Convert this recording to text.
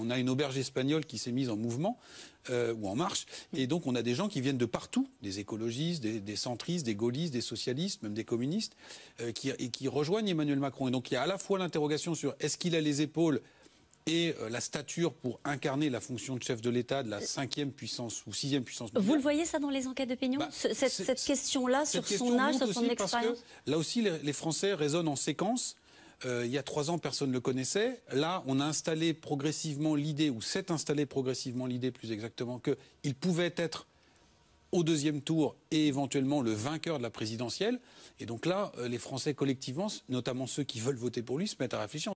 On a une auberge espagnole qui s'est mise en mouvement euh, ou en marche, et donc on a des gens qui viennent de partout, des écologistes, des, centristes, des gaullistes, des socialistes, même des communistes, euh, qui, et qui rejoignent Emmanuel Macron. Et donc il y a à la fois l'interrogation sur est-ce qu'il a les épaules et euh, la stature pour incarner la fonction de chef de l'État de la cinquième puissance ou sixième puissance. Vous le voyez ça dans les enquêtes d'opinion bah, Cette, question-là sur son âge, sur son expérience Là aussi, les, les Français raisonnent en séquence. Euh, il y a trois ans, personne ne le connaissait. Là, on a installé progressivement l'idée, ou s'est installé progressivement l'idée, plus exactement, qu'il pouvait être au deuxième tour et éventuellement le vainqueur de la présidentielle. Et donc là, euh, les Français collectivement, notamment ceux qui veulent voter pour lui, se mettent à réfléchir.